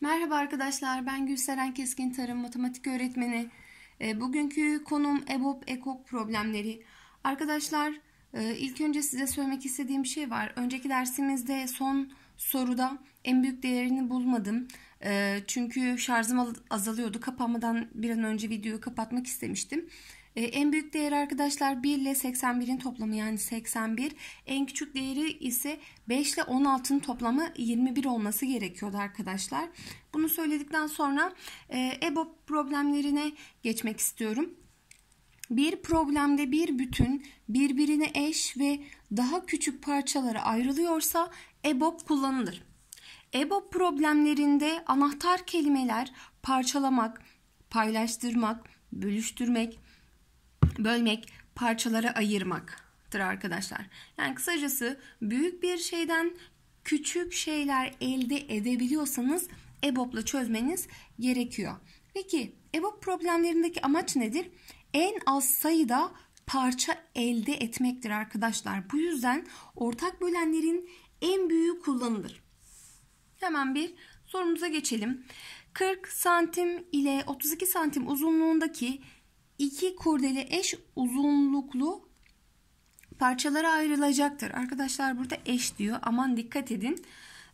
Merhaba arkadaşlar, ben Gülseren Keskin Tarım Matematik Öğretmeni. Ee, bugünkü konum EBOB ekok problemleri. Arkadaşlar, e, ilk önce size söylemek istediğim bir şey var. Önceki dersimizde son soruda en büyük değerini bulmadım. Ee, çünkü şarjım azalıyordu. Kapanmadan bir an önce videoyu kapatmak istemiştim. Ee, en büyük değer arkadaşlar 1 ile 81'in toplamı yani 81. En küçük değeri ise 5 ile 16'nın toplamı 21 olması gerekiyordu arkadaşlar. Bunu söyledikten sonra EBO e problemlerine geçmek istiyorum. Bir problemde bir bütün birbirine eş ve daha küçük parçalara ayrılıyorsa EBOB kullanılır. EBOB problemlerinde anahtar kelimeler parçalamak, paylaştırmak, bölüştürmek, bölmek, parçalara ayırmaktır arkadaşlar. Yani kısacası büyük bir şeyden küçük şeyler elde edebiliyorsanız EBOB'la çözmeniz gerekiyor. Peki EBOB problemlerindeki amaç nedir? En az sayıda parça elde etmektir arkadaşlar. Bu yüzden ortak bölenlerin en büyüğü kullanılır. Hemen bir sorumuza geçelim. 40 santim ile 32 santim uzunluğundaki iki kurdele eş uzunluklu parçalara ayrılacaktır. Arkadaşlar burada eş diyor. Aman dikkat edin.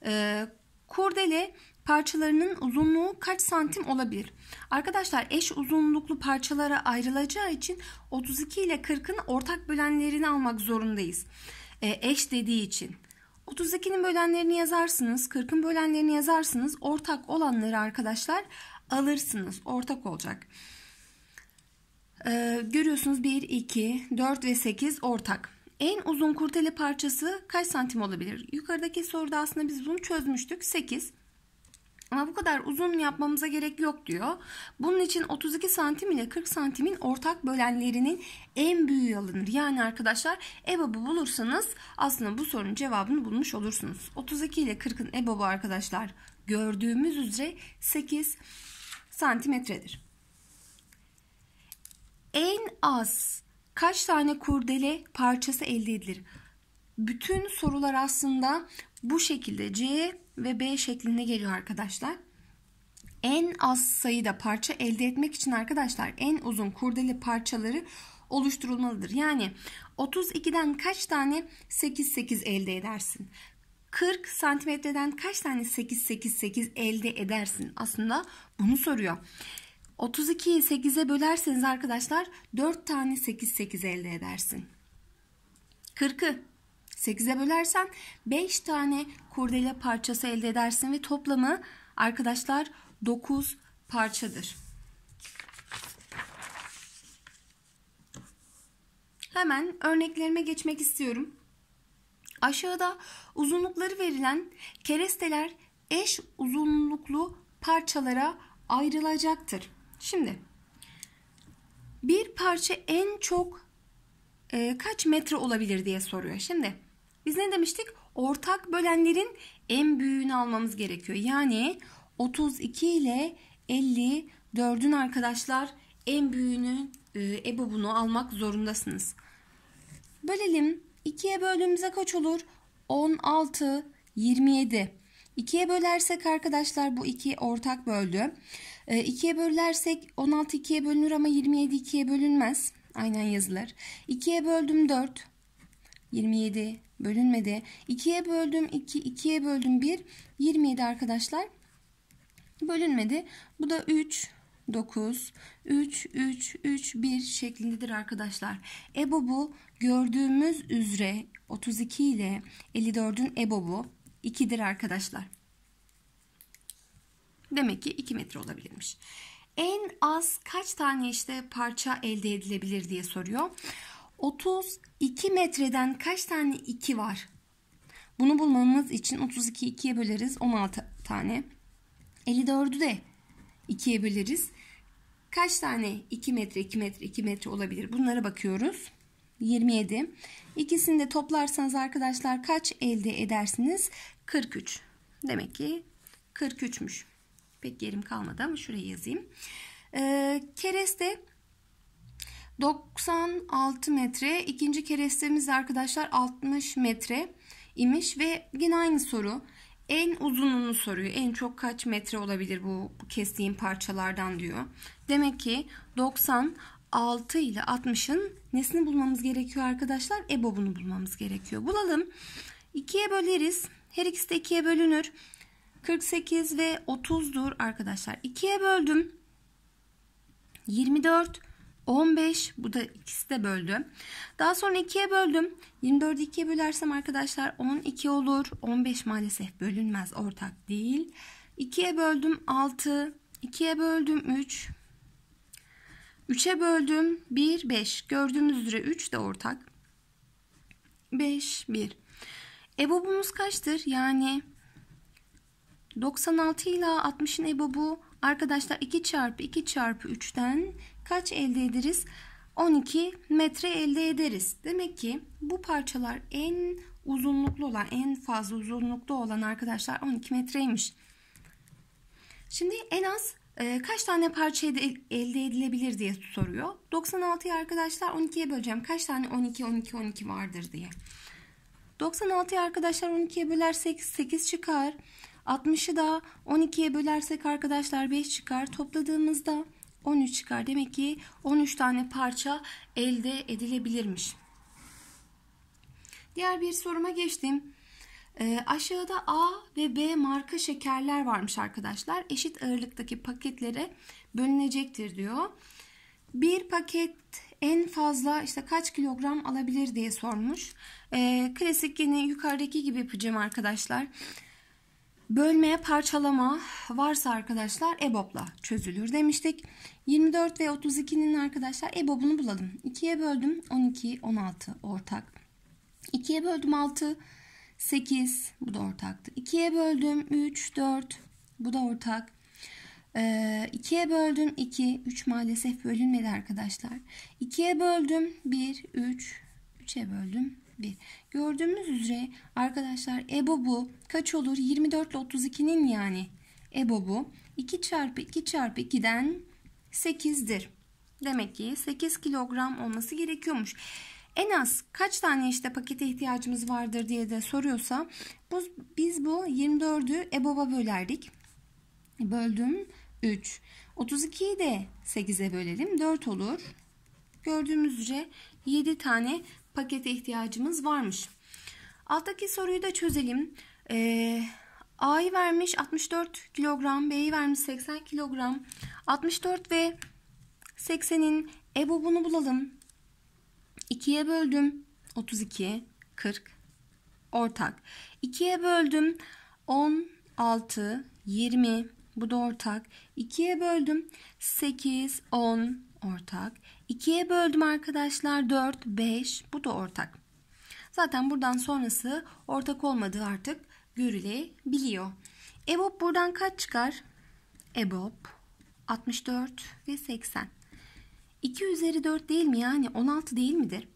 Ee, kurdele parçalarının uzunluğu kaç santim olabilir? Arkadaşlar eş uzunluklu parçalara ayrılacağı için 32 ile 40'ın ortak bölenlerini almak zorundayız. Ee, eş dediği için. 32'nin bölenlerini yazarsınız. 40'ın bölenlerini yazarsınız. Ortak olanları arkadaşlar alırsınız. Ortak olacak. Ee, görüyorsunuz 1, 2, 4 ve 8 ortak. En uzun kurteli parçası kaç santim olabilir? Yukarıdaki soruda aslında biz bunu çözmüştük. 8. Ama bu kadar uzun yapmamıza gerek yok diyor. Bunun için 32 santim ile 40 santimin ortak bölenlerinin en büyüğü alınır. Yani arkadaşlar EBAB'ı bulursanız aslında bu sorunun cevabını bulmuş olursunuz. 32 ile 40'ın EBAB'ı arkadaşlar gördüğümüz üzere 8 santimetredir en az kaç tane kurdele parçası elde edilir? Bütün sorular aslında bu şekilde C ve B şeklinde geliyor arkadaşlar. En az sayıda parça elde etmek için arkadaşlar en uzun kurdele parçaları oluşturulmalıdır. Yani 32'den kaç tane 8 8 elde edersin? 40 santimetreden kaç tane 8 8 8 elde edersin? Aslında bunu soruyor. 32'yi 8'e bölerseniz arkadaşlar 4 tane 8 8 elde edersin. 40'ı 8'e bölersen 5 tane kurdele parçası elde edersin ve toplamı arkadaşlar 9 parçadır. Hemen örneklerime geçmek istiyorum. Aşağıda uzunlukları verilen keresteler eş uzunluklu parçalara ayrılacaktır. Şimdi bir parça en çok e, kaç metre olabilir diye soruyor. Şimdi biz ne demiştik? Ortak bölenlerin en büyüğünü almamız gerekiyor. Yani 32 ile 54'ün arkadaşlar en büyüğünü, e, ebobunu almak zorundasınız. Bölelim. 2'ye böldüğümüzde kaç olur? 16, 27. 2'ye bölersek arkadaşlar bu iki ortak böldü. 2'ye ee, bölersek 16 2'ye bölünür ama 27 2'ye bölünmez. Aynen yazılır. 2'ye böldüm 4. 27 bölünmedi. 2'ye böldüm 2, 2'ye böldüm 1. 27 arkadaşlar bölünmedi. Bu da 3, 9, 3, 3, 3, 1 şeklindedir arkadaşlar. EBOB'u gördüğümüz üzere 32 ile 54'ün EBOB'u 2'dir arkadaşlar. Demek ki 2 metre olabilirmiş. En az kaç tane işte parça elde edilebilir diye soruyor. 32 metreden kaç tane 2 var? Bunu bulmamız için 32'yi 2'ye böleriz 16 tane. 54'ü de 2'ye böleriz. Kaç tane 2 metre 2 metre 2 metre olabilir? Bunlara bakıyoruz. 27. İkisini de toplarsanız arkadaşlar kaç elde edersiniz? 43. Demek ki 43'müş pek yerim kalmadı ama şuraya yazayım. E, kereste 96 metre. ikinci kerestemiz arkadaşlar 60 metre imiş ve yine aynı soru. En uzununu soruyor. En çok kaç metre olabilir bu kestiğim parçalardan diyor. Demek ki 96 ile 60'ın nesini bulmamız gerekiyor arkadaşlar? EBOB'unu bulmamız gerekiyor. Bulalım. 2'ye böleriz. Her ikisi de 2'ye bölünür. 48 ve 30'dur arkadaşlar. 2'ye böldüm. 24, 15 bu da ikisi de böldü. Daha sonra 2'ye böldüm. 24'ü 2'ye bölersem arkadaşlar 12 olur. 15 maalesef bölünmez ortak değil. 2'ye böldüm 6. 2'ye böldüm 3. 3'e böldüm 1, 5. Gördüğümüz üzere 3 de ortak. 5, 1. E kaçtır? Yani 96 ile 60'ın ebobu arkadaşlar 2 çarpı 2 çarpı 3'ten kaç elde ederiz? 12 metre elde ederiz. Demek ki bu parçalar en uzunluklu olan en fazla uzunlukta olan arkadaşlar 12 metreymiş. Şimdi en az e, kaç tane parça elde edilebilir diye soruyor. 96'yı arkadaşlar 12'ye böleceğim. Kaç tane 12 12 12 vardır diye. 96'yı arkadaşlar 12'ye bölersek 8 çıkar. 60'ı da 12'ye bölersek arkadaşlar 5 çıkar. Topladığımızda 13 çıkar. Demek ki 13 tane parça elde edilebilirmiş. Diğer bir soruma geçtim. E, aşağıda A ve B marka şekerler varmış arkadaşlar. Eşit ağırlıktaki paketlere bölünecektir diyor. Bir paket en fazla işte kaç kilogram alabilir diye sormuş. E, klasik yine yukarıdaki gibi yapacağım arkadaşlar. Arkadaşlar Bölmeye parçalama varsa arkadaşlar EBOB'la çözülür demiştik. 24 ve 32'nin arkadaşlar EBOB'unu bulalım. 2'ye böldüm 12, 16 ortak. 2'ye böldüm 6, 8 bu da ortaktı. 2'ye böldüm 3, 4 bu da ortak. 2'ye ee, böldüm 2, 3 maalesef bölünmedi arkadaşlar. 2'ye böldüm 1, 3, 3'e böldüm 1. Gördüğümüz üzere arkadaşlar EBOB'u kaç olur? 24 ile 32'nin yani EBOB'u 2 çarpı 2 çarpı 2'den 8'dir. Demek ki 8 kilogram olması gerekiyormuş. En az kaç tane işte pakete ihtiyacımız vardır diye de soruyorsa bu, biz bu 24'ü EBOB'a bölerdik. Böldüm 3. 32'yi de 8'e bölelim 4 olur. Gördüğümüz üzere 7 tane pakete ihtiyacımız varmış. Alttaki soruyu da çözelim. Ee, A'yı vermiş 64 kilogram, B'yi vermiş 80 kilogram. 64 ve 80'in EBOB'unu bulalım. 2'ye böldüm 32, 40 ortak. 2'ye böldüm 16, 20 bu da ortak. 2'ye böldüm 8, 10, ortak. 2'ye böldüm arkadaşlar 4, 5 bu da ortak. Zaten buradan sonrası ortak olmadığı artık görülebiliyor. EBOB buradan kaç çıkar? EBOB 64 ve 80. 2 üzeri 4 değil mi yani 16 değil midir?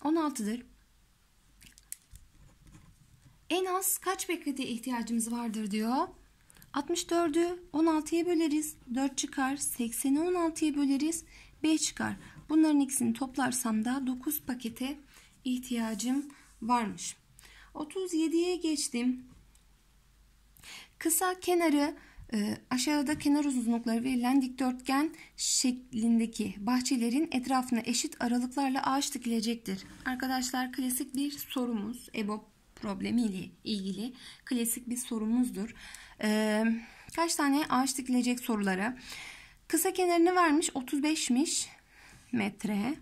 16'dır. En az kaç beklete ihtiyacımız vardır diyor. 64'ü 16'ya böleriz. 4 çıkar. 80'i 16'ya böleriz. 5 çıkar. Bunların ikisini toplarsam da 9 pakete ihtiyacım varmış. 37'ye geçtim. Kısa kenarı e, aşağıda kenar uzunlukları verilen dikdörtgen şeklindeki bahçelerin etrafına eşit aralıklarla ağaç dikilecektir. Arkadaşlar klasik bir sorumuz. EBOB problemi ile ilgili klasik bir sorumuzdur. Ee, kaç tane ağaç dikilecek sorulara. Kısa kenarını vermiş 35'miş metre.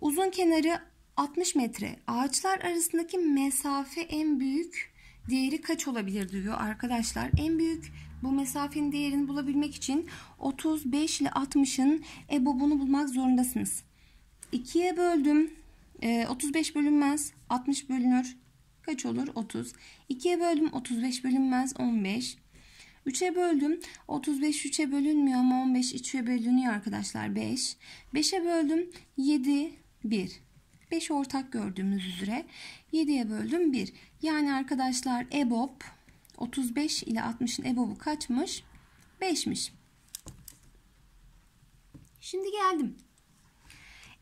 Uzun kenarı 60 metre. Ağaçlar arasındaki mesafe en büyük değeri kaç olabilir diyor arkadaşlar. En büyük bu mesafenin değerini bulabilmek için 35 ile 60'ın ebobunu bulmak zorundasınız. 2'ye böldüm. 35 ee, bölünmez. 60 bölünür kaç olur? 30. 2'ye böldüm 35 bölünmez 15. 3'e böldüm 35 3'e bölünmüyor ama 15 3'e bölünüyor arkadaşlar 5. 5'e böldüm 7 1. 5 ortak gördüğümüz üzere 7'ye böldüm 1. Yani arkadaşlar EBOB 35 ile 60'ın EBOB'u kaçmış? 5'miş. Şimdi geldim.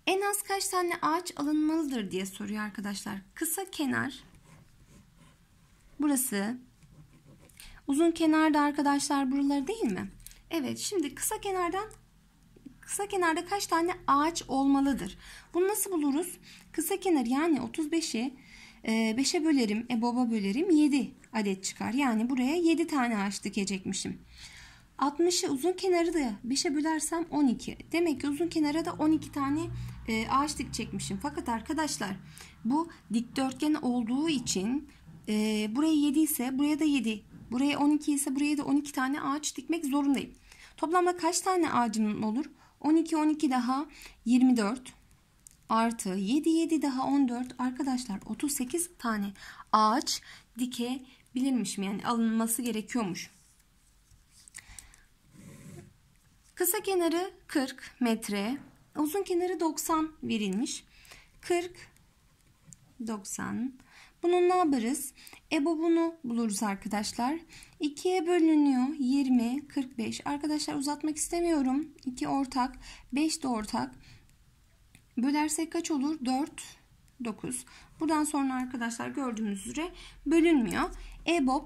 En az kaç tane ağaç alınmalıdır diye soruyor arkadaşlar. Kısa kenar Burası. Uzun kenarda arkadaşlar buraları değil mi? Evet şimdi kısa kenardan kısa kenarda kaç tane ağaç olmalıdır? Bunu nasıl buluruz? Kısa kenar yani 35'i 5'e bölerim, e baba bölerim 7 adet çıkar. Yani buraya 7 tane ağaç dikecekmişim. 60'ı uzun kenarı da 5'e bölersem 12. Demek ki uzun kenara da 12 tane e, ağaç dikecekmişim. Fakat arkadaşlar bu dikdörtgen olduğu için e, buraya 7 ise buraya da 7, buraya 12 ise buraya da 12 tane ağaç dikmek zorundayım. Toplamda kaç tane ağacım olur? 12, 12 daha 24 artı 7, 7 daha 14 arkadaşlar 38 tane ağaç dikebilirmişim. Yani alınması gerekiyormuş. Kısa kenarı 40 metre, uzun kenarı 90 verilmiş. 40, 90, bunu ne yaparız? EBOB'unu buluruz arkadaşlar. 2'ye bölünüyor 20, 45. Arkadaşlar uzatmak istemiyorum. 2 ortak, 5 de ortak. Bölersek kaç olur? 4, 9. Buradan sonra arkadaşlar gördüğünüz üzere bölünmüyor. EBOB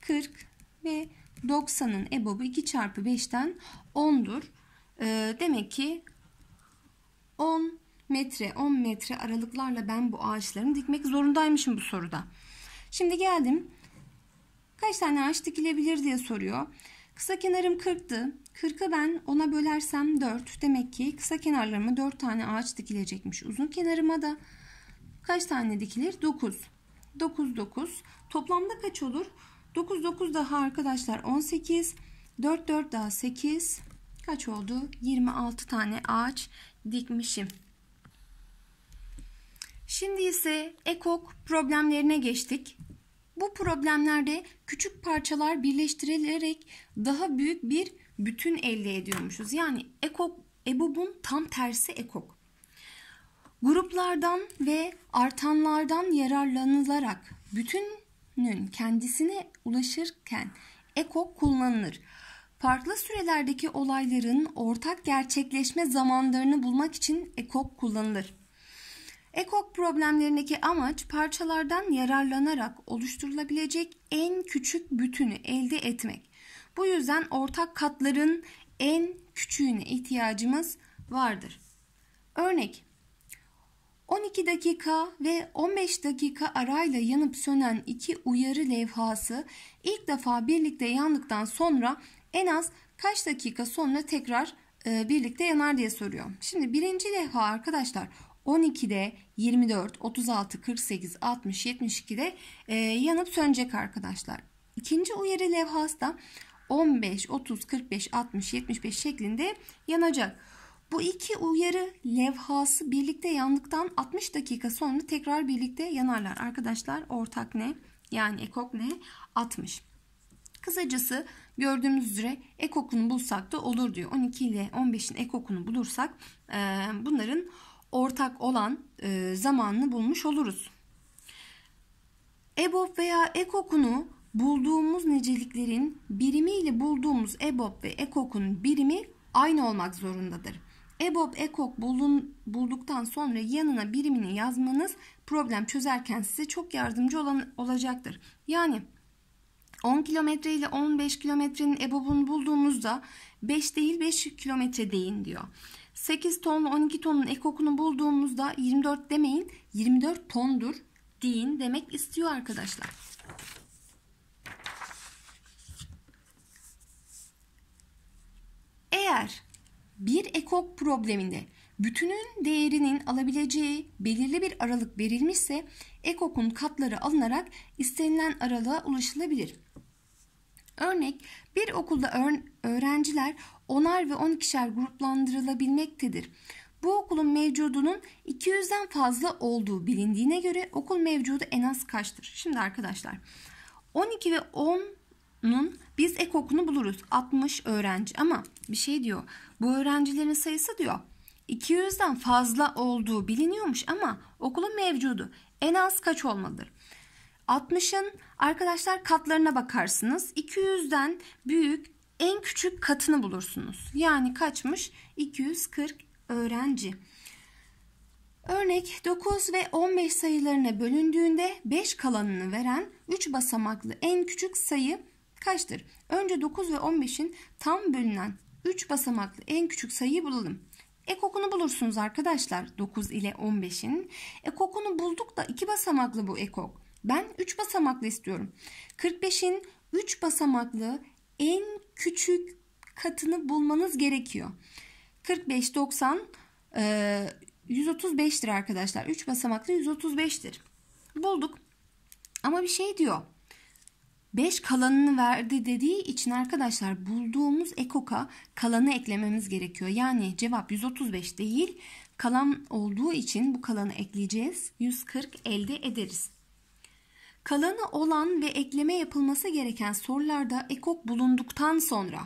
40 ve 90'ın EBOB'u 2 çarpı 5'ten 10'dur. Ee, demek ki 10 metre, 10 metre aralıklarla ben bu ağaçlarımı dikmek zorundaymışım bu soruda. Şimdi geldim. Kaç tane ağaç dikilebilir diye soruyor. Kısa kenarım 40'tı. 40'ı ben ona bölersem 4. Demek ki kısa kenarlarıma 4 tane ağaç dikilecekmiş. Uzun kenarıma da kaç tane dikilir? 9. 9 9. Toplamda kaç olur? 9 9 daha arkadaşlar 18. 4 4 daha 8. Kaç oldu? 26 tane ağaç dikmişim. Şimdi ise ekok problemlerine geçtik. Bu problemlerde küçük parçalar birleştirilerek daha büyük bir bütün elde ediyormuşuz. Yani ekok EBOB'un tam tersi ekok. Gruplardan ve artanlardan yararlanılarak bütünün kendisine ulaşırken ekok kullanılır. Farklı sürelerdeki olayların ortak gerçekleşme zamanlarını bulmak için ekok kullanılır. Ekok problemlerindeki amaç parçalardan yararlanarak oluşturulabilecek en küçük bütünü elde etmek. Bu yüzden ortak katların en küçüğüne ihtiyacımız vardır. Örnek 12 dakika ve 15 dakika arayla yanıp sönen iki uyarı levhası ilk defa birlikte yandıktan sonra en az kaç dakika sonra tekrar e, birlikte yanar diye soruyor. Şimdi birinci levha arkadaşlar 12'de 24, 36, 48, 60, 72'de e, yanıp sönecek arkadaşlar. İkinci uyarı levhası da 15, 30, 45, 60, 75 şeklinde yanacak. Bu iki uyarı levhası birlikte yandıktan 60 dakika sonra tekrar birlikte yanarlar. Arkadaşlar ortak ne? Yani ekok ne? 60. Kısacası gördüğümüz üzere ekokunu bulsak da olur diyor. 12 ile 15'in ekokunu bulursak e, bunların ortak olan e, zamanını bulmuş oluruz. EBOB veya ekokunu bulduğumuz niceliklerin birimi ile bulduğumuz EBOB ve ekokun birimi aynı olmak zorundadır. EBOB ekok bulun, bulduktan sonra yanına birimini yazmanız problem çözerken size çok yardımcı olan, olacaktır. Yani 10 kilometre ile 15 kilometrenin EBOB'unu bulduğumuzda 5 değil 5 kilometre deyin diyor. 8 tonla 12 tonun ekokunu bulduğumuzda 24 demeyin 24 tondur deyin demek istiyor arkadaşlar. Eğer bir ekok probleminde bütünün değerinin alabileceği belirli bir aralık verilmişse ekokun katları alınarak istenilen aralığa ulaşılabilir. Örnek bir okulda öğrenciler onar ve on ikişer gruplandırılabilmektedir. Bu okulun mevcudunun 200'den fazla olduğu bilindiğine göre okul mevcudu en az kaçtır? Şimdi arkadaşlar 12 ve 10'un biz ek okunu buluruz. 60 öğrenci ama bir şey diyor. Bu öğrencilerin sayısı diyor 200'den fazla olduğu biliniyormuş ama okulun mevcudu en az kaç olmalıdır? 60'ın arkadaşlar katlarına bakarsınız. 200'den büyük en küçük katını bulursunuz. Yani kaçmış? 240 öğrenci. Örnek 9 ve 15 sayılarına bölündüğünde 5 kalanını veren 3 basamaklı en küçük sayı kaçtır? Önce 9 ve 15'in tam bölünen 3 basamaklı en küçük sayıyı bulalım. Ekokunu bulursunuz arkadaşlar 9 ile 15'in. Ekokunu bulduk da 2 basamaklı bu ekok. Ben 3 basamaklı istiyorum. 45'in 3 basamaklı en küçük katını bulmanız gerekiyor. 45, 90, 135'tir arkadaşlar. 3 basamaklı 135'tir. Bulduk. Ama bir şey diyor. 5 kalanını verdi dediği için arkadaşlar bulduğumuz ekoka kalanı eklememiz gerekiyor. Yani cevap 135 değil kalan olduğu için bu kalanı ekleyeceğiz. 140 elde ederiz. Kalanı olan ve ekleme yapılması gereken sorularda ekok bulunduktan sonra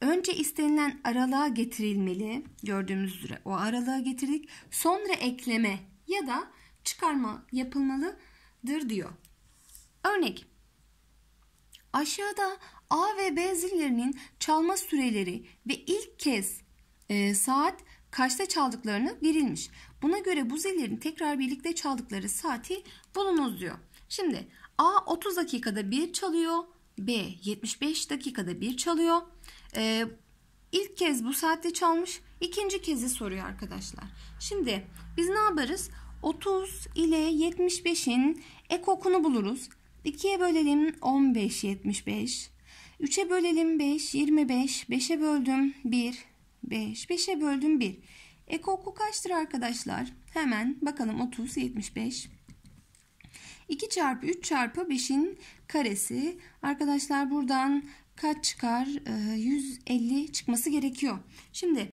önce istenilen aralığa getirilmeli. Gördüğümüz üzere o aralığa getirdik. Sonra ekleme ya da çıkarma yapılmalıdır diyor. Örnek Aşağıda A ve B zillerinin çalma süreleri ve ilk kez e, saat kaçta çaldıklarını verilmiş. Buna göre bu zillerin tekrar birlikte çaldıkları saati bulunuz diyor. Şimdi A 30 dakikada bir çalıyor. B 75 dakikada bir çalıyor. Ee, ilk kez bu saatte çalmış. ikinci kezi soruyor arkadaşlar. Şimdi biz ne yaparız? 30 ile 75'in ekokunu buluruz. 2'ye bölelim 15 75. 3'e bölelim 5 25. 5'e böldüm 1 5. 5'e böldüm 1. Ekoku kaçtır arkadaşlar? Hemen bakalım 30 75. 2 çarpı 3 çarpı 5'in karesi. Arkadaşlar buradan kaç çıkar? 150 ee, çıkması gerekiyor. Şimdi